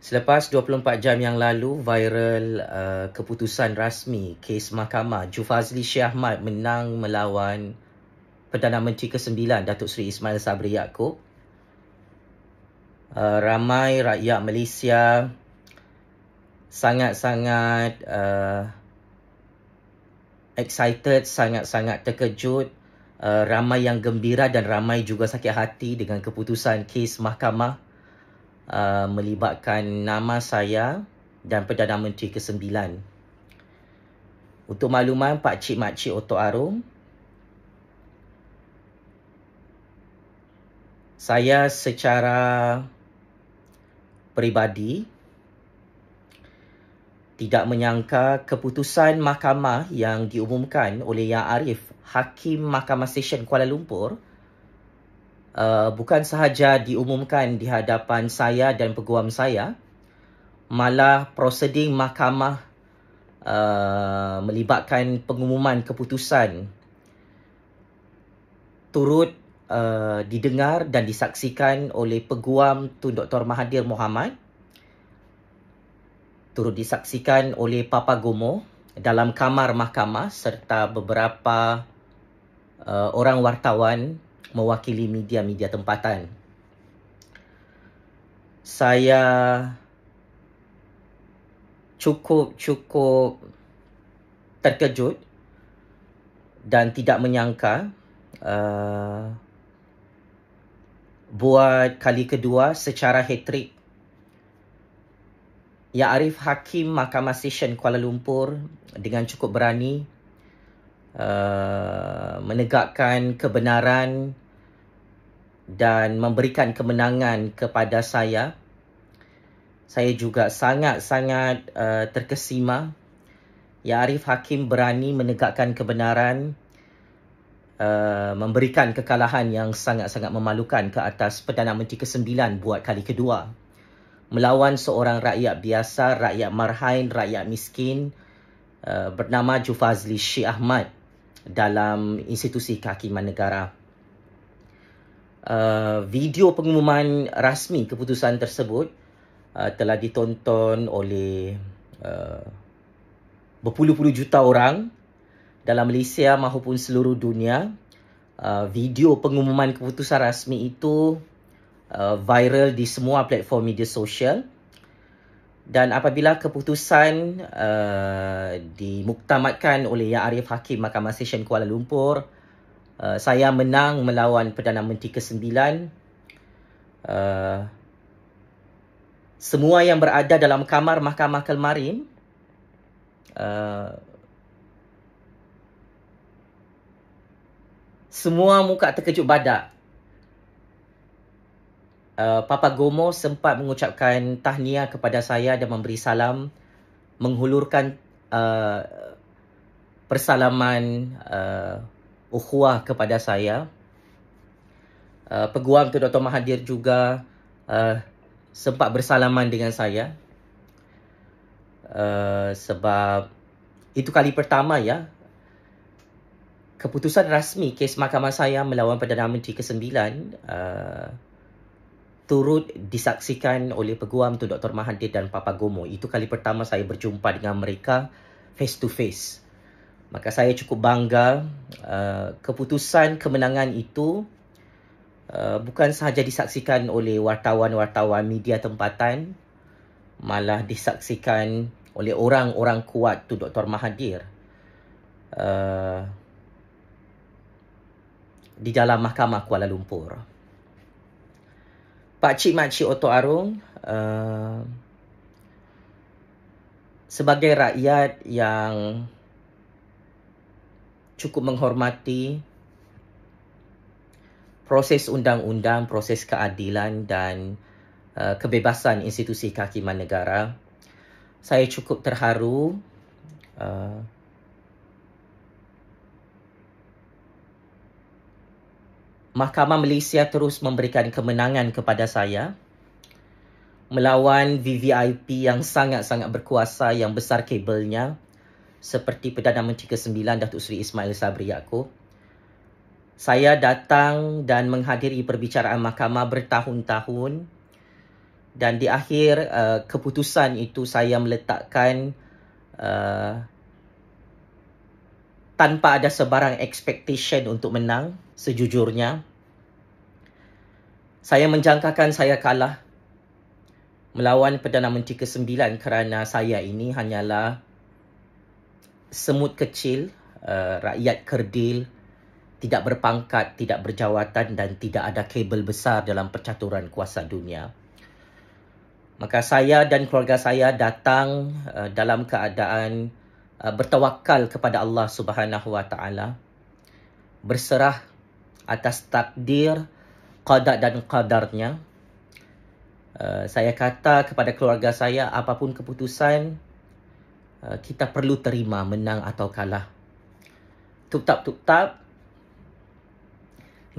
Selepas 24 jam yang lalu viral uh, keputusan rasmi kes mahkamah Jufazli Syahmat menang melawan Perdana Menteri ke-9 Datuk Seri Ismail Sabri Yaakob. Uh, ramai rakyat Malaysia sangat-sangat uh, excited, sangat-sangat terkejut, uh, ramai yang gembira dan ramai juga sakit hati dengan keputusan kes mahkamah uh, melibatkan nama saya dan Perdana Menteri ke-9. Untuk makluman Pak Cik Mak Cik Otto Arum, saya secara peribadi tidak menyangka keputusan mahkamah yang diumumkan oleh Yang Arif, Hakim Mahkamah Session Kuala Lumpur, Uh, bukan sahaja diumumkan di hadapan saya dan peguam saya, malah proseding mahkamah uh, melibatkan pengumuman keputusan turut uh, didengar dan disaksikan oleh peguam Tun Dr. Mahathir Mohamad turut disaksikan oleh Papa Gomo dalam kamar mahkamah serta beberapa uh, orang wartawan mewakili media-media tempatan. Saya cukup-cukup terkejut dan tidak menyangka uh, buat kali kedua secara hatrik Ya Arif Hakim Mahkamah Session Kuala Lumpur dengan cukup berani uh, menegakkan kebenaran dan memberikan kemenangan kepada saya. Saya juga sangat-sangat uh, terkesima. Ya Arif Hakim berani menegakkan kebenaran, uh, memberikan kekalahan yang sangat-sangat memalukan ke atas Perdana Menteri ke-9 buat kali kedua. Melawan seorang rakyat biasa, rakyat marhain, rakyat miskin uh, bernama Jufazli Syih Ahmad dalam institusi kehakiman negara uh, video pengumuman rasmi keputusan tersebut uh, telah ditonton oleh uh, berpuluh-puluh juta orang dalam Malaysia maupun seluruh dunia. Uh, video pengumuman keputusan rasmi itu uh, viral di semua platform media sosial dan apabila keputusan uh, dimuktamadkan oleh Yang Arif Hakim Mahkamah Session Kuala Lumpur uh, Uh, saya menang melawan Perdana Menteri ke-9. Uh, semua yang berada dalam kamar Mahkamah kemarin, uh, semua muka terkejut badak. Uh, Papa Gomo sempat mengucapkan tahniah kepada saya dan memberi salam menghulurkan uh, persalaman uh, ukhuwah kepada saya. Uh, peguam tu Dr. Mahathir juga uh, sempat bersalaman dengan saya. Uh, sebab itu kali pertama ya keputusan rasmi kes mahkamah saya melawan Perdana Menteri ke-9 uh, turut disaksikan oleh peguam tu Dr. Mahathir dan Papa Gomo. Itu kali pertama saya berjumpa dengan mereka face to face. Maka saya cukup bangga uh, keputusan kemenangan itu uh, bukan sahaja disaksikan oleh wartawan-wartawan media tempatan malah disaksikan oleh orang-orang kuat tu Dr. Mahathir. Uh, di dalam mahkamah Kuala Lumpur. Pak Cik Mak Cik Oto Arung, uh, sebagai rakyat yang cukup menghormati proses undang-undang, proses keadilan dan uh, kebebasan institusi kehakiman negara. Saya cukup terharu uh, Mahkamah Malaysia terus memberikan kemenangan kepada saya melawan VVIP yang sangat-sangat berkuasa yang besar kabelnya seperti Perdana Menteri ke-9 Datuk Seri Ismail Sabri Yaakob. Saya datang dan menghadiri perbicaraan mahkamah bertahun-tahun dan di akhir uh, keputusan itu saya meletakkan uh, tanpa ada sebarang expectation untuk menang sejujurnya. Saya menjangkakan saya kalah melawan Perdana Menteri ke-9 kerana saya ini hanyalah semut kecil, uh, rakyat kerdil, tidak berpangkat, tidak berjawatan dan tidak ada kabel besar dalam percaturan kuasa dunia. Maka saya dan keluarga saya datang uh, dalam keadaan uh, bertawakal kepada Allah Subhanahu Wa Taala, berserah atas takdir, qada dan qadarnya. Uh, saya kata kepada keluarga saya, apapun keputusan, Uh, kita perlu terima menang atau kalah. Tuktap-tuktap.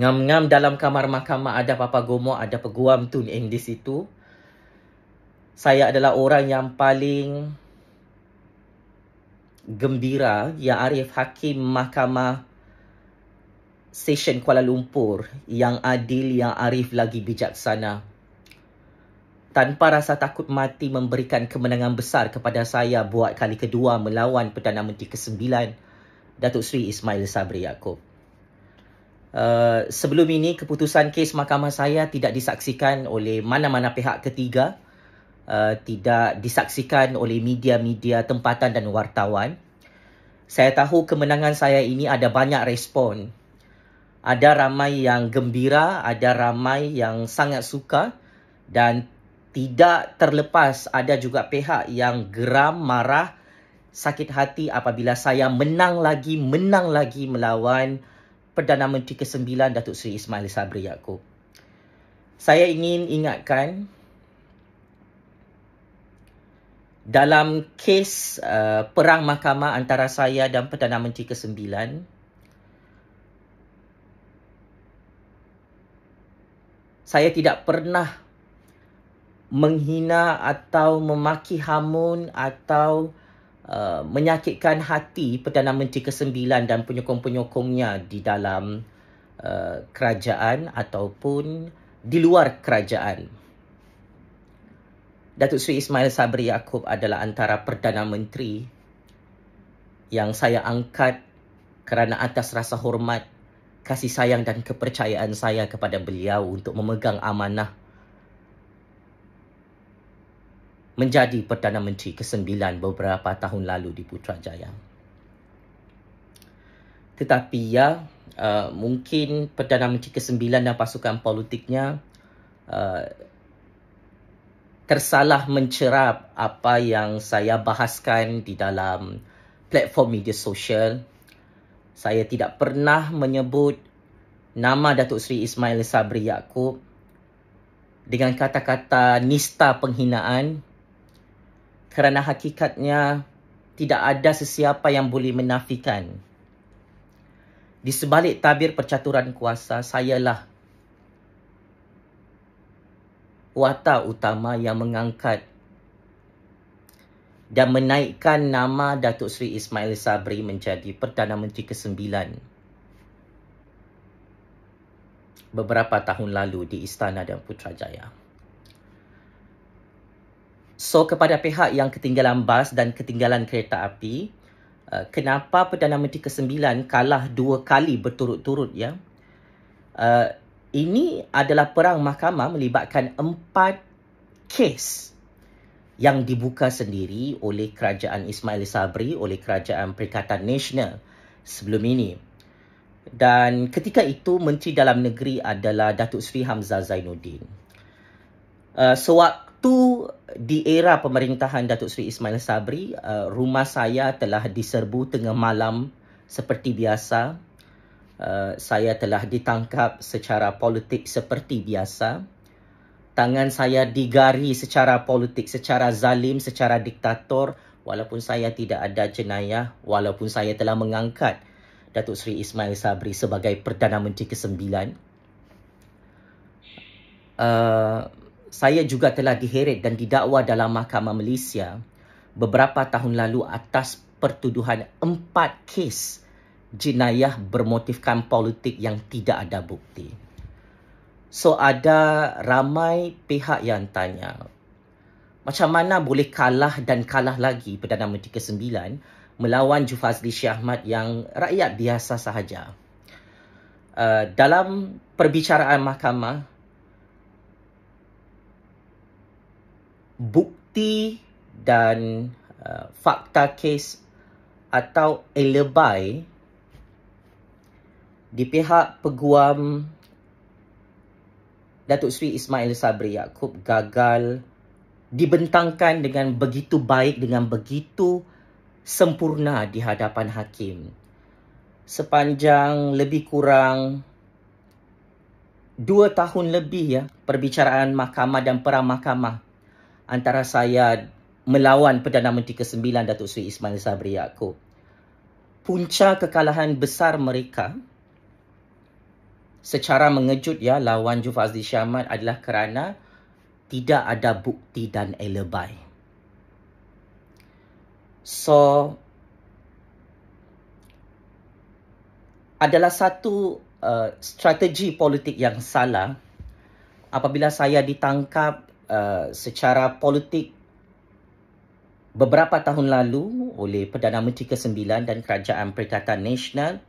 Ngam-ngam dalam kamar mahkamah ada Papa Gomo, ada peguam Tun Eng di situ. Saya adalah orang yang paling gembira yang Arif Hakim Mahkamah Session Kuala Lumpur yang adil, yang Arif lagi bijaksana tanpa rasa takut mati memberikan kemenangan besar kepada saya buat kali kedua melawan Perdana Menteri ke-9 Datuk Seri Ismail Sabri Yaakob. Uh, sebelum ini keputusan kes mahkamah saya tidak disaksikan oleh mana-mana pihak ketiga uh, Tidak disaksikan oleh media-media tempatan dan wartawan Saya tahu kemenangan saya ini ada banyak respon Ada ramai yang gembira, ada ramai yang sangat suka Dan tidak terlepas ada juga pihak yang geram, marah, sakit hati apabila saya menang lagi, menang lagi melawan Perdana Menteri ke-9 Datuk Seri Ismail Sabri Yaakob. Saya ingin ingatkan dalam kes uh, perang mahkamah antara saya dan Perdana Menteri ke-9 saya tidak pernah menghina atau memaki hamun atau uh, menyakitkan hati Perdana Menteri ke-9 dan penyokong-penyokongnya di dalam uh, kerajaan ataupun di luar kerajaan. Datuk Seri Ismail Sabri Yaakob adalah antara Perdana Menteri yang saya angkat kerana atas rasa hormat, kasih sayang dan kepercayaan saya kepada beliau untuk memegang amanah menjadi Perdana Menteri ke-9 beberapa tahun lalu di Putrajaya. Tetapi ya, uh, mungkin Perdana Menteri ke-9 dan pasukan politiknya uh, tersalah mencerap apa yang saya bahaskan di dalam platform media sosial. Saya tidak pernah menyebut nama Datuk Seri Ismail Sabri Yaakob dengan kata-kata nista penghinaan kerana hakikatnya tidak ada sesiapa yang boleh menafikan. Di sebalik tabir percaturan kuasa, sayalah watak utama yang mengangkat dan menaikkan nama Datuk Seri Ismail Sabri menjadi Perdana Menteri ke-9 beberapa tahun lalu di Istana dan Putrajaya. So kepada pihak yang ketinggalan bas dan ketinggalan kereta api, uh, kenapa Perdana Menteri ke-9 kalah dua kali berturut-turut ya? Uh, ini adalah perang mahkamah melibatkan empat kes yang dibuka sendiri oleh kerajaan Ismail Sabri, oleh kerajaan Perikatan Nasional sebelum ini. Dan ketika itu, Menteri Dalam Negeri adalah Datuk Sri Hamzah Zainuddin. Uh, sewaktu di era pemerintahan Datuk Seri Ismail Sabri, uh, rumah saya telah diserbu tengah malam seperti biasa. Uh, saya telah ditangkap secara politik seperti biasa. Tangan saya digari secara politik, secara zalim, secara diktator walaupun saya tidak ada jenayah, walaupun saya telah mengangkat Datuk Seri Ismail Sabri sebagai Perdana Menteri ke-9. Uh, saya juga telah diheret dan didakwa dalam mahkamah Malaysia beberapa tahun lalu atas pertuduhan empat kes jenayah bermotifkan politik yang tidak ada bukti. So ada ramai pihak yang tanya, macam mana boleh kalah dan kalah lagi Perdana Menteri ke-9 melawan Jufazli Syahmat yang rakyat biasa sahaja. Uh, dalam perbicaraan mahkamah, bukti dan uh, fakta kes atau alibi di pihak peguam Datuk Sri Ismail Sabri Yaakob gagal dibentangkan dengan begitu baik, dengan begitu sempurna di hadapan hakim. Sepanjang lebih kurang dua tahun lebih ya perbicaraan mahkamah dan peramahkamah mahkamah antara saya melawan Perdana Menteri ke-9 Datuk Seri Ismail Sabri Yaakob. Punca kekalahan besar mereka secara mengejut ya lawan Jufazli Syamat adalah kerana tidak ada bukti dan alibi. So adalah satu uh, strategi politik yang salah apabila saya ditangkap Uh, secara politik beberapa tahun lalu oleh Perdana Menteri ke-9 dan Kerajaan Perikatan Nasional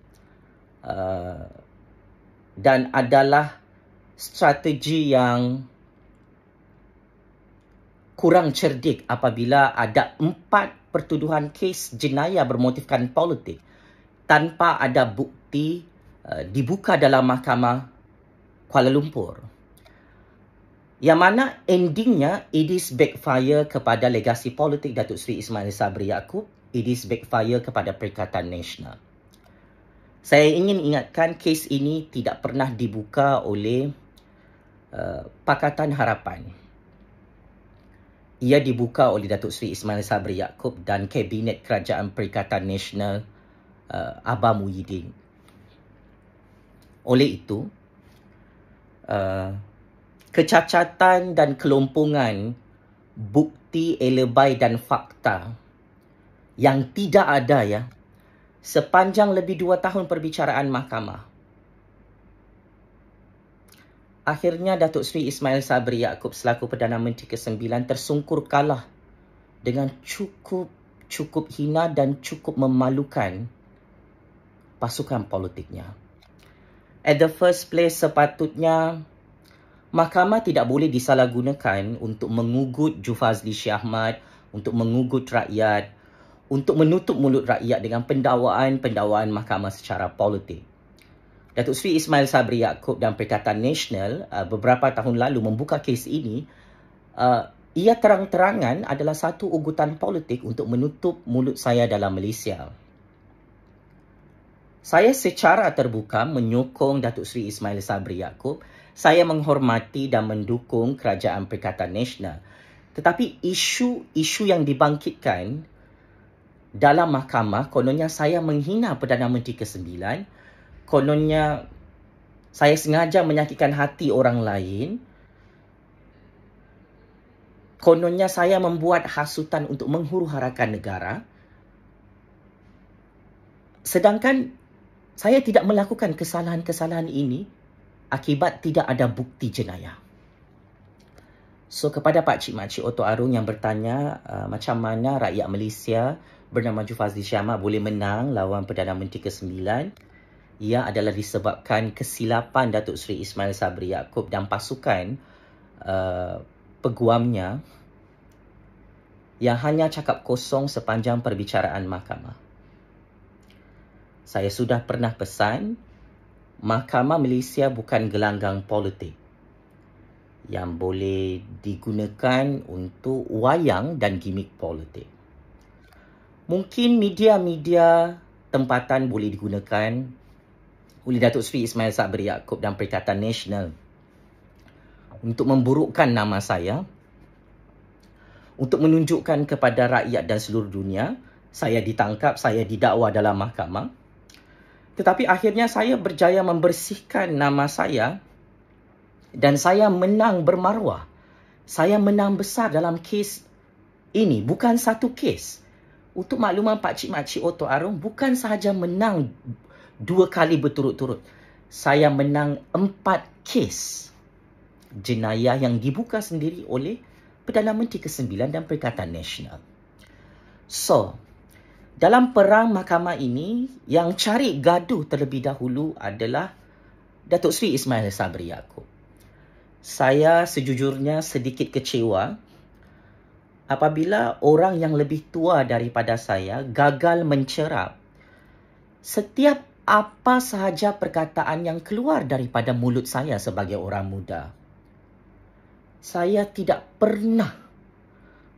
uh, dan adalah strategi yang kurang cerdik apabila ada empat pertuduhan kes jenayah bermotifkan politik tanpa ada bukti uh, dibuka dalam mahkamah Kuala Lumpur. Yang mana endingnya it is backfire kepada legasi politik Datuk Seri Ismail Sabri Yaakob. It is backfire kepada Perikatan Nasional. Saya ingin ingatkan kes ini tidak pernah dibuka oleh uh, Pakatan Harapan. Ia dibuka oleh Datuk Seri Ismail Sabri Yaakob dan Kabinet Kerajaan Perikatan Nasional uh, Abah Muhyiddin. Oleh itu, uh, kecacatan dan kelompongan bukti elebai dan fakta yang tidak ada ya sepanjang lebih dua tahun perbicaraan mahkamah. Akhirnya Datuk Sri Ismail Sabri Yaakob selaku Perdana Menteri ke-9 tersungkur kalah dengan cukup cukup hina dan cukup memalukan pasukan politiknya. At the first place sepatutnya mahkamah tidak boleh disalahgunakan untuk mengugut Jufazli Syahmat, untuk mengugut rakyat, untuk menutup mulut rakyat dengan pendawaan-pendawaan mahkamah secara politik. Datuk Sri Ismail Sabri Yaakob dan Perikatan Nasional uh, beberapa tahun lalu membuka kes ini, uh, ia terang-terangan adalah satu ugutan politik untuk menutup mulut saya dalam Malaysia. Saya secara terbuka menyokong Datuk Sri Ismail Sabri Yaakob saya menghormati dan mendukung Kerajaan Perikatan Nasional. Tetapi isu-isu yang dibangkitkan dalam mahkamah, kononnya saya menghina Perdana Menteri ke-9, kononnya saya sengaja menyakitkan hati orang lain, kononnya saya membuat hasutan untuk menghuru-harakan negara, sedangkan saya tidak melakukan kesalahan-kesalahan ini akibat tidak ada bukti jenayah. So kepada Pak Cik Mak Cik Otto Arung yang bertanya uh, macam mana rakyat Malaysia bernama Jufazli Syamak boleh menang lawan Perdana Menteri ke-9, ia adalah disebabkan kesilapan Datuk Seri Ismail Sabri Yaakob dan pasukan uh, peguamnya yang hanya cakap kosong sepanjang perbicaraan mahkamah. Saya sudah pernah pesan Mahkamah Malaysia bukan gelanggang politik yang boleh digunakan untuk wayang dan gimmick politik. Mungkin media-media tempatan boleh digunakan oleh Datuk Seri Ismail Sabri Yaakob dan Perikatan Nasional untuk memburukkan nama saya untuk menunjukkan kepada rakyat dan seluruh dunia saya ditangkap, saya didakwa dalam mahkamah tetapi akhirnya saya berjaya membersihkan nama saya dan saya menang bermaruah. Saya menang besar dalam kes ini. Bukan satu kes. Untuk makluman pakcik-makcik Oto Arum, bukan sahaja menang dua kali berturut-turut. Saya menang empat kes jenayah yang dibuka sendiri oleh Perdana Menteri ke-9 dan Perikatan Nasional. So, dalam perang mahkamah ini, yang cari gaduh terlebih dahulu adalah Datuk Seri Ismail Sabri Yaakob. Saya sejujurnya sedikit kecewa apabila orang yang lebih tua daripada saya gagal mencerap setiap apa sahaja perkataan yang keluar daripada mulut saya sebagai orang muda. Saya tidak pernah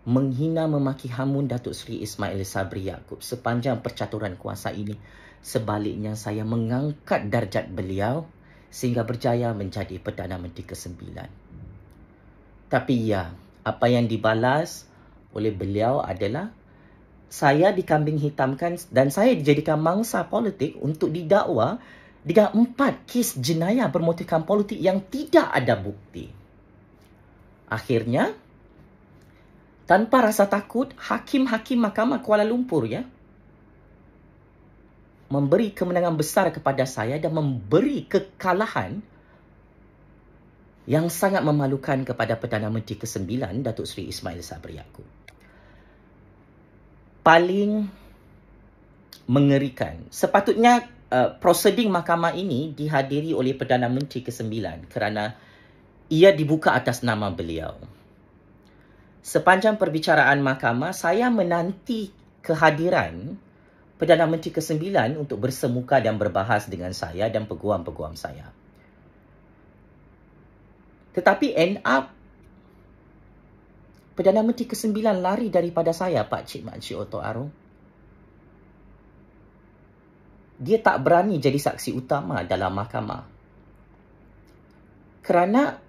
menghina memaki hamun Datuk Seri Ismail Sabri Yaakob sepanjang percaturan kuasa ini. Sebaliknya saya mengangkat darjat beliau sehingga berjaya menjadi Perdana Menteri ke-9. Tapi ya, apa yang dibalas oleh beliau adalah saya dikambing hitamkan dan saya dijadikan mangsa politik untuk didakwa dengan empat kes jenayah bermotifkan politik yang tidak ada bukti. Akhirnya, tanpa rasa takut hakim-hakim mahkamah Kuala Lumpur ya memberi kemenangan besar kepada saya dan memberi kekalahan yang sangat memalukan kepada Perdana Menteri ke-9 Datuk Seri Ismail Sabri Yaakob. Paling mengerikan. Sepatutnya uh, proseding mahkamah ini dihadiri oleh Perdana Menteri ke-9 kerana ia dibuka atas nama beliau sepanjang perbicaraan mahkamah, saya menanti kehadiran Perdana Menteri ke-9 untuk bersemuka dan berbahas dengan saya dan peguam-peguam saya. Tetapi end up, Perdana Menteri ke-9 lari daripada saya, Pak Cik Mak Cik Oto Arung. Dia tak berani jadi saksi utama dalam mahkamah. Kerana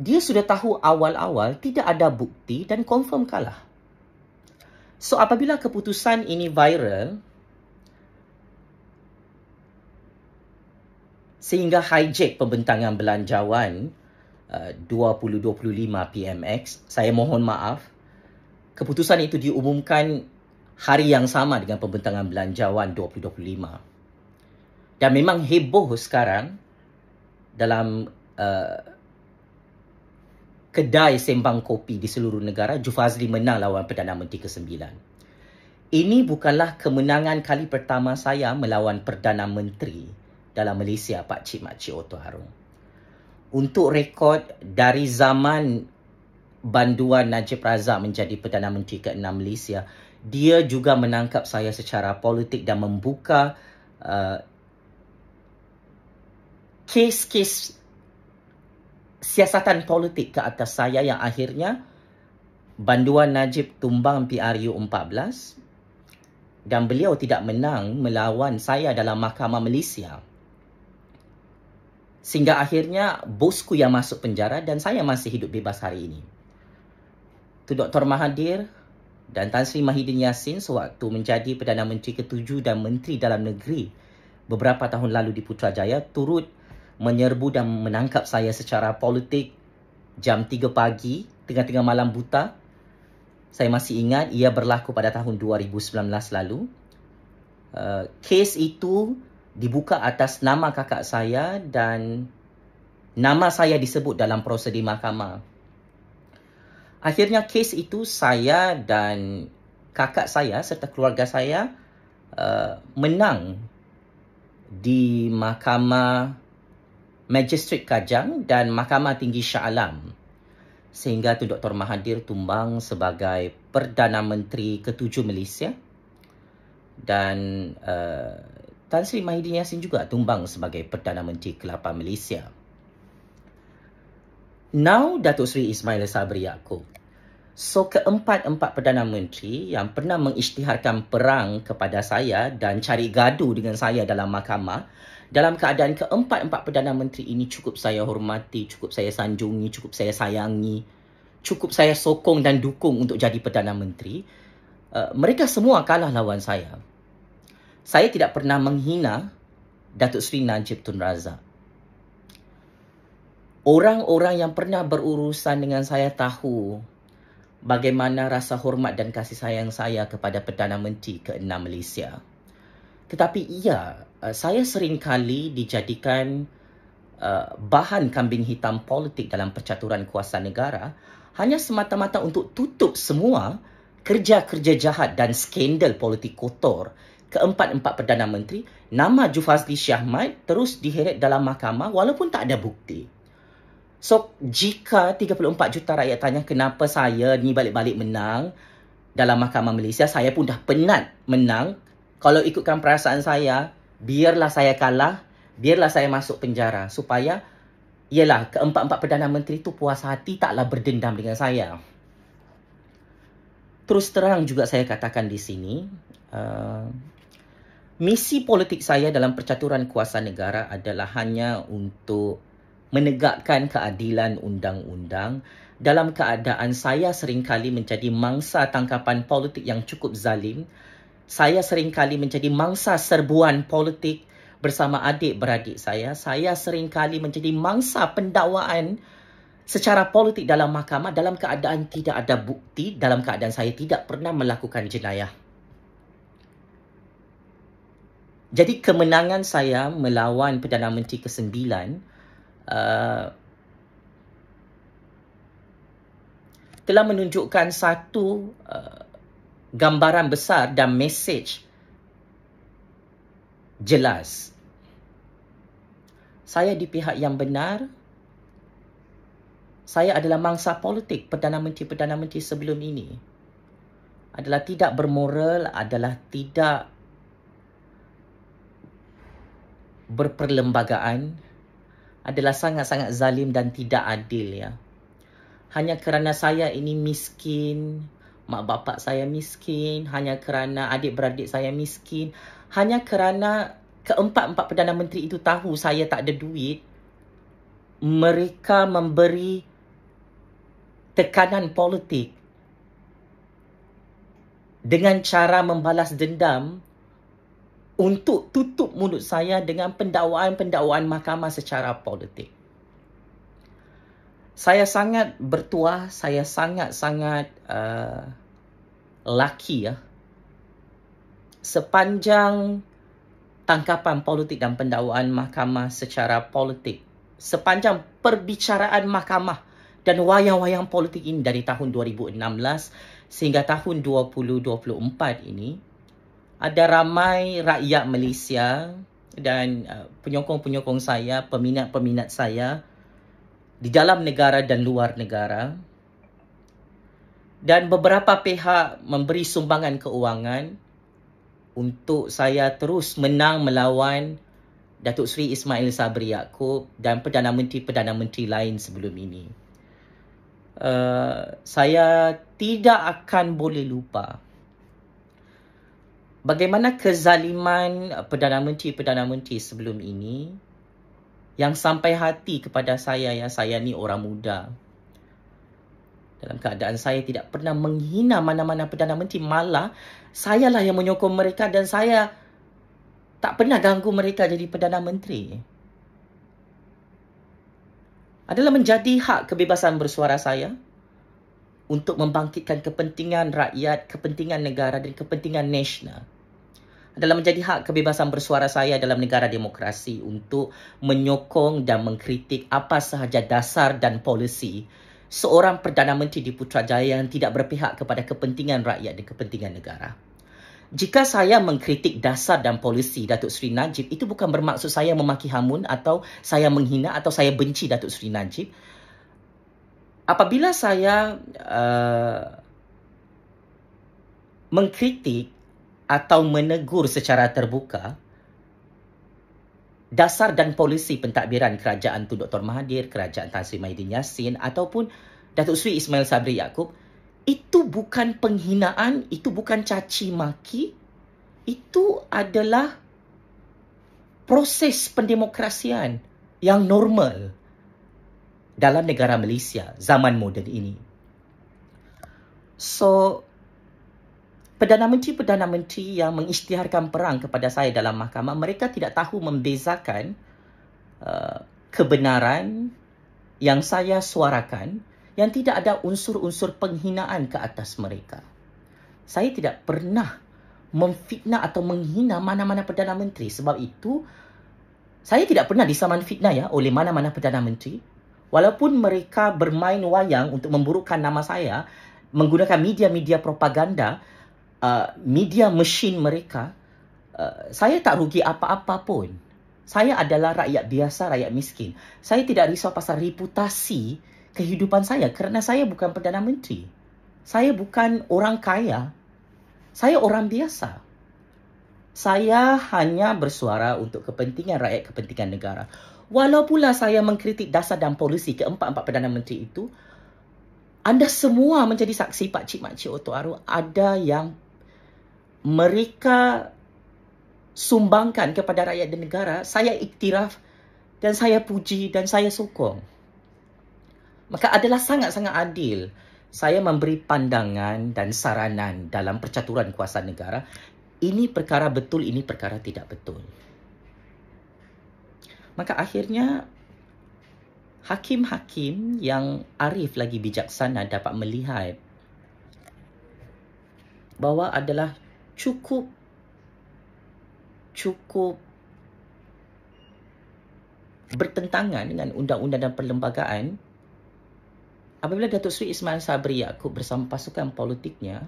dia sudah tahu awal-awal tidak ada bukti dan confirm kalah. So apabila keputusan ini viral sehingga hijack pembentangan belanjawan uh, 2025 PMX, saya mohon maaf. Keputusan itu diumumkan hari yang sama dengan pembentangan belanjawan 2025. Dan memang heboh sekarang dalam uh, kedai sembang kopi di seluruh negara, Jufazli menang lawan Perdana Menteri ke-9. Ini bukanlah kemenangan kali pertama saya melawan Perdana Menteri dalam Malaysia, Pak Cik Mak Cik Otto Harung. Untuk rekod dari zaman banduan Najib Razak menjadi Perdana Menteri ke-6 Malaysia, dia juga menangkap saya secara politik dan membuka uh, kes-kes siasatan politik ke atas saya yang akhirnya banduan Najib tumbang PRU 14 dan beliau tidak menang melawan saya dalam mahkamah Malaysia. Sehingga akhirnya bosku yang masuk penjara dan saya masih hidup bebas hari ini. Tu Dr. Mahathir dan Tan Sri Mahidin Yassin sewaktu menjadi Perdana Menteri ketujuh dan Menteri Dalam Negeri beberapa tahun lalu di Putrajaya turut menyerbu dan menangkap saya secara politik jam 3 pagi, tengah-tengah malam buta. Saya masih ingat ia berlaku pada tahun 2019 lalu. Uh, kes itu dibuka atas nama kakak saya dan nama saya disebut dalam prosedur mahkamah. Akhirnya kes itu saya dan kakak saya serta keluarga saya uh, menang di mahkamah Magistrate Kajang dan Mahkamah Tinggi Shah Alam sehingga Tun Dr. Mahathir tumbang sebagai Perdana Menteri ketujuh Malaysia dan uh, Tan Sri Mahidin Yassin juga tumbang sebagai Perdana Menteri ke-8 Malaysia. Now, Datuk Sri Ismail Sabri Yaakob. So, keempat-empat Perdana Menteri yang pernah mengisytiharkan perang kepada saya dan cari gaduh dengan saya dalam mahkamah dalam keadaan keempat-empat Perdana Menteri ini cukup saya hormati, cukup saya sanjungi, cukup saya sayangi, cukup saya sokong dan dukung untuk jadi Perdana Menteri, uh, mereka semua kalah lawan saya. Saya tidak pernah menghina Datuk Seri Najib Tun Razak. Orang-orang yang pernah berurusan dengan saya tahu bagaimana rasa hormat dan kasih sayang saya kepada Perdana Menteri ke-6 Malaysia. Tetapi ya, saya sering kali dijadikan eh, bahan kambing hitam politik dalam percaturan kuasa negara hanya semata-mata untuk tutup semua kerja-kerja jahat dan skandal politik kotor keempat-empat Perdana Menteri, nama Jufazli Syah terus diheret dalam mahkamah walaupun tak ada bukti. So, jika 34 juta rakyat tanya kenapa saya ni balik-balik menang dalam mahkamah Malaysia, saya pun dah penat menang kalau ikutkan perasaan saya, biarlah saya kalah, biarlah saya masuk penjara supaya ialah keempat-empat perdana menteri itu puas hati taklah berdendam dengan saya. Terus terang juga saya katakan di sini, uh, misi politik saya dalam percaturan kuasa negara adalah hanya untuk menegakkan keadilan undang-undang dalam keadaan saya seringkali menjadi mangsa tangkapan politik yang cukup zalim saya sering kali menjadi mangsa serbuan politik bersama adik-beradik saya. Saya sering kali menjadi mangsa pendakwaan secara politik dalam mahkamah dalam keadaan tidak ada bukti, dalam keadaan saya tidak pernah melakukan jenayah. Jadi kemenangan saya melawan Perdana Menteri ke-9 uh, telah menunjukkan satu uh, gambaran besar dan message jelas. Saya di pihak yang benar. Saya adalah mangsa politik Perdana Menteri-Perdana Menteri sebelum ini. Adalah tidak bermoral, adalah tidak berperlembagaan. Adalah sangat-sangat zalim dan tidak adil ya. Hanya kerana saya ini miskin, mak bapak saya miskin, hanya kerana adik-beradik saya miskin, hanya kerana keempat-empat Perdana Menteri itu tahu saya tak ada duit, mereka memberi tekanan politik dengan cara membalas dendam untuk tutup mulut saya dengan pendakwaan-pendakwaan mahkamah secara politik saya sangat bertuah, saya sangat-sangat uh, lucky ya. Sepanjang tangkapan politik dan pendakwaan mahkamah secara politik, sepanjang perbicaraan mahkamah dan wayang-wayang politik ini dari tahun 2016 sehingga tahun 2024 ini, ada ramai rakyat Malaysia dan uh, penyokong-penyokong saya, peminat-peminat saya, di dalam negara dan luar negara dan beberapa pihak memberi sumbangan keuangan untuk saya terus menang melawan Datuk Seri Ismail Sabri Yaakob dan Perdana Menteri-Perdana Menteri lain sebelum ini. Uh, saya tidak akan boleh lupa bagaimana kezaliman Perdana Menteri-Perdana Menteri sebelum ini yang sampai hati kepada saya yang saya ni orang muda. Dalam keadaan saya tidak pernah menghina mana-mana Perdana Menteri. Malah, saya lah yang menyokong mereka dan saya tak pernah ganggu mereka jadi Perdana Menteri. Adalah menjadi hak kebebasan bersuara saya untuk membangkitkan kepentingan rakyat, kepentingan negara dan kepentingan nasional adalah menjadi hak kebebasan bersuara saya dalam negara demokrasi untuk menyokong dan mengkritik apa sahaja dasar dan polisi seorang Perdana Menteri di Putrajaya yang tidak berpihak kepada kepentingan rakyat dan kepentingan negara. Jika saya mengkritik dasar dan polisi Datuk Seri Najib, itu bukan bermaksud saya memaki hamun atau saya menghina atau saya benci Datuk Seri Najib. Apabila saya uh, mengkritik atau menegur secara terbuka dasar dan polisi pentadbiran kerajaan tu Dr. Mahathir, kerajaan Tan Sri Mahidin Yassin ataupun Datuk Sri Ismail Sabri Yaakob itu bukan penghinaan, itu bukan caci maki, itu adalah proses pendemokrasian yang normal dalam negara Malaysia zaman moden ini. So, Perdana Menteri-Perdana Menteri yang mengisytiharkan perang kepada saya dalam mahkamah, mereka tidak tahu membezakan uh, kebenaran yang saya suarakan yang tidak ada unsur-unsur penghinaan ke atas mereka. Saya tidak pernah memfitnah atau menghina mana-mana Perdana Menteri. Sebab itu, saya tidak pernah disaman fitnah ya oleh mana-mana Perdana Menteri. Walaupun mereka bermain wayang untuk memburukkan nama saya, menggunakan media-media propaganda, Uh, media mesin mereka, uh, saya tak rugi apa-apa pun. Saya adalah rakyat biasa, rakyat miskin. Saya tidak risau pasal reputasi kehidupan saya kerana saya bukan Perdana Menteri. Saya bukan orang kaya. Saya orang biasa. Saya hanya bersuara untuk kepentingan rakyat, kepentingan negara. Walaupun saya mengkritik dasar dan polisi keempat-empat Perdana Menteri itu, anda semua menjadi saksi Pak Cik Mak Cik Otto Aru ada yang mereka sumbangkan kepada rakyat dan negara, saya iktiraf dan saya puji dan saya sokong. Maka adalah sangat-sangat adil saya memberi pandangan dan saranan dalam percaturan kuasa negara. Ini perkara betul, ini perkara tidak betul. Maka akhirnya hakim-hakim yang arif lagi bijaksana dapat melihat bahawa adalah cukup cukup bertentangan dengan undang-undang dan perlembagaan apabila Datuk Seri Ismail Sabri Yaakob bersama pasukan politiknya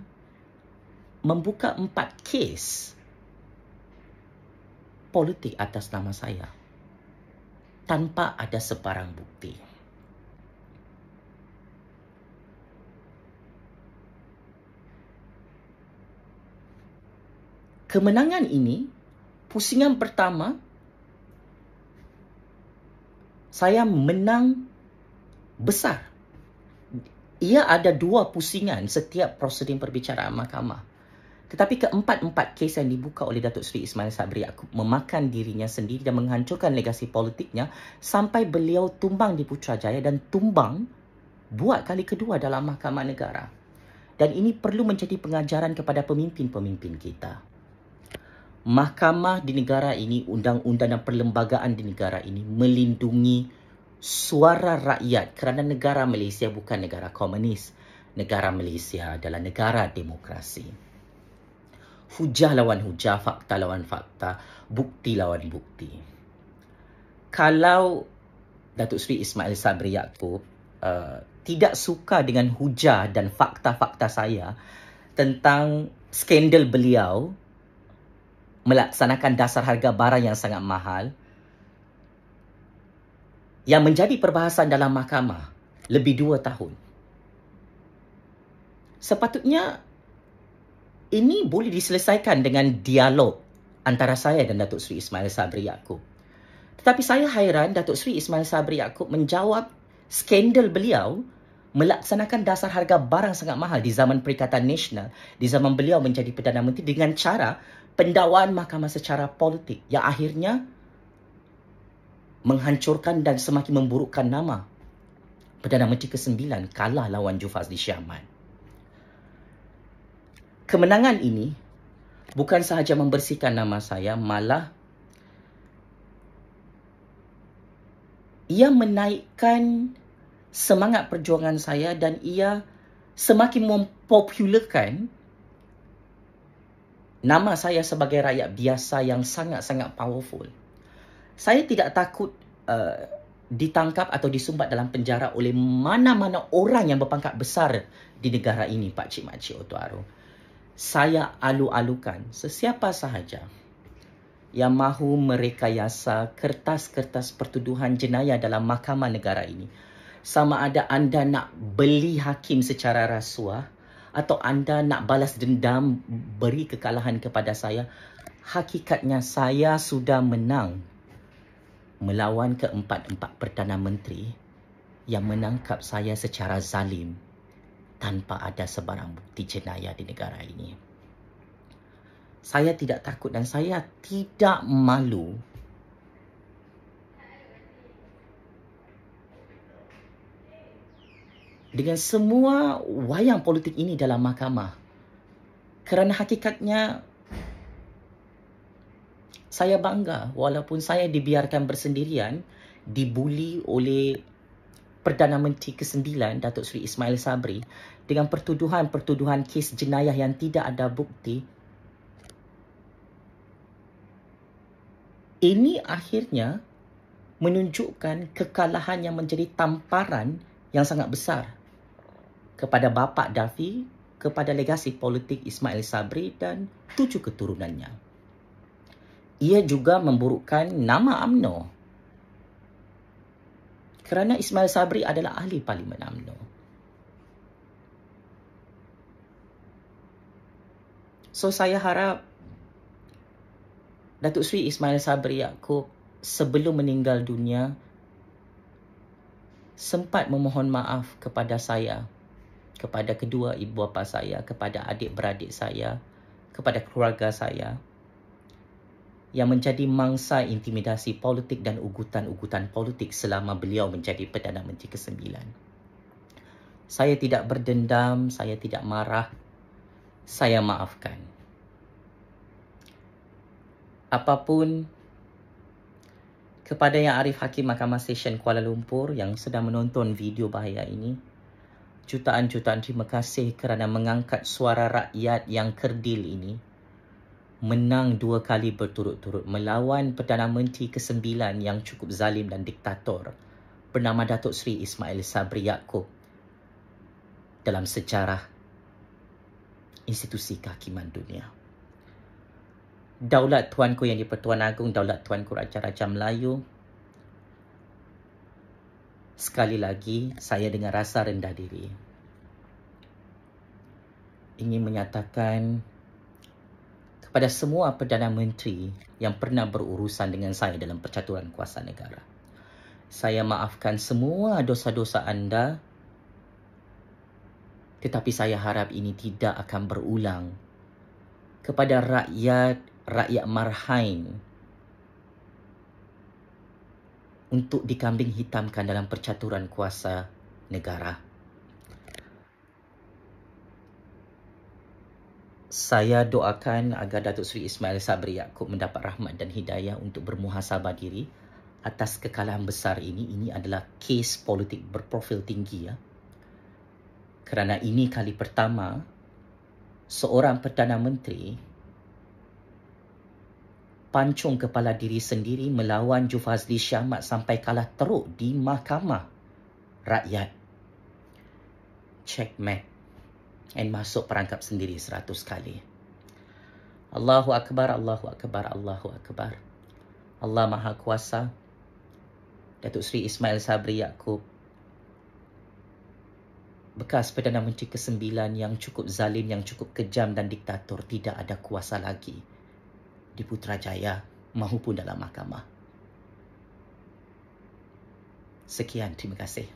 membuka empat kes politik atas nama saya tanpa ada sebarang bukti. kemenangan ini pusingan pertama saya menang besar ia ada dua pusingan setiap prosedur perbicaraan mahkamah tetapi keempat-empat kes yang dibuka oleh Datuk Seri Ismail Sabri Yaakob memakan dirinya sendiri dan menghancurkan legasi politiknya sampai beliau tumbang di Putrajaya dan tumbang buat kali kedua dalam mahkamah negara. Dan ini perlu menjadi pengajaran kepada pemimpin-pemimpin kita mahkamah di negara ini, undang-undang dan perlembagaan di negara ini melindungi suara rakyat kerana negara Malaysia bukan negara komunis. Negara Malaysia adalah negara demokrasi. Hujah lawan hujah, fakta lawan fakta, bukti lawan bukti. Kalau Datuk Seri Ismail Sabri Yaakob uh, tidak suka dengan hujah dan fakta-fakta saya tentang skandal beliau melaksanakan dasar harga barang yang sangat mahal yang menjadi perbahasan dalam mahkamah lebih dua tahun. Sepatutnya ini boleh diselesaikan dengan dialog antara saya dan Datuk Sri Ismail Sabri Yaakob. Tetapi saya hairan Datuk Sri Ismail Sabri Yaakob menjawab skandal beliau melaksanakan dasar harga barang sangat mahal di zaman Perikatan Nasional, di zaman beliau menjadi Perdana Menteri dengan cara pendawaan mahkamah secara politik yang akhirnya menghancurkan dan semakin memburukkan nama Perdana Menteri ke-9 kalah lawan Jufaz di Syaman. Kemenangan ini bukan sahaja membersihkan nama saya, malah ia menaikkan semangat perjuangan saya dan ia semakin mempopularkan nama saya sebagai rakyat biasa yang sangat-sangat powerful. Saya tidak takut uh, ditangkap atau disumbat dalam penjara oleh mana-mana orang yang berpangkat besar di negara ini, Pak Cik Mak Cik Otuaru. Saya alu-alukan sesiapa sahaja yang mahu merekayasa kertas-kertas pertuduhan jenayah dalam mahkamah negara ini. Sama ada anda nak beli hakim secara rasuah atau anda nak balas dendam beri kekalahan kepada saya hakikatnya saya sudah menang melawan keempat-empat perdana menteri yang menangkap saya secara zalim tanpa ada sebarang bukti jenayah di negara ini saya tidak takut dan saya tidak malu dengan semua wayang politik ini dalam mahkamah. Kerana hakikatnya saya bangga walaupun saya dibiarkan bersendirian dibuli oleh Perdana Menteri ke-9 Datuk Seri Ismail Sabri dengan pertuduhan-pertuduhan kes jenayah yang tidak ada bukti. Ini akhirnya menunjukkan kekalahan yang menjadi tamparan yang sangat besar kepada bapa Davi, kepada legasi politik Ismail Sabri dan tujuh keturunannya. Ia juga memburukkan nama AMNO kerana Ismail Sabri adalah ahli parlimen UMNO. So saya harap Datuk Sri Ismail Sabri Yaakob sebelum meninggal dunia sempat memohon maaf kepada saya kepada kedua ibu bapa saya, kepada adik-beradik saya, kepada keluarga saya yang menjadi mangsa intimidasi politik dan ugutan-ugutan politik selama beliau menjadi Perdana Menteri ke-9. Saya tidak berdendam, saya tidak marah, saya maafkan. Apapun kepada yang Arif Hakim Mahkamah Session Kuala Lumpur yang sedang menonton video bahaya ini, jutaan-jutaan terima kasih kerana mengangkat suara rakyat yang kerdil ini menang dua kali berturut-turut melawan Perdana Menteri ke-9 yang cukup zalim dan diktator bernama Datuk Seri Ismail Sabri Yaakob dalam sejarah institusi kehakiman dunia. Daulat Tuanku yang di-Pertuan agung Daulat Tuanku Raja-Raja Melayu, sekali lagi saya dengan rasa rendah diri ingin menyatakan kepada semua Perdana Menteri yang pernah berurusan dengan saya dalam percaturan kuasa negara. Saya maafkan semua dosa-dosa anda tetapi saya harap ini tidak akan berulang kepada rakyat-rakyat marhain untuk dikambing hitamkan dalam percaturan kuasa negara. Saya doakan agar Datuk Seri Ismail Sabri Yaakob mendapat rahmat dan hidayah untuk bermuhasabah diri atas kekalahan besar ini. Ini adalah kes politik berprofil tinggi ya. Kerana ini kali pertama seorang Perdana Menteri pancung kepala diri sendiri melawan Jufazli Syamat sampai kalah teruk di mahkamah rakyat. Checkmate. And masuk perangkap sendiri seratus kali. Allahu Akbar, Allahu Akbar, Allahu Akbar. Allah Maha Kuasa. Datuk Seri Ismail Sabri Yaakob. Bekas Perdana Menteri ke-9 yang cukup zalim, yang cukup kejam dan diktator. Tidak ada kuasa lagi di Putrajaya maupun dalam mahkamah. Sekian, terima kasih.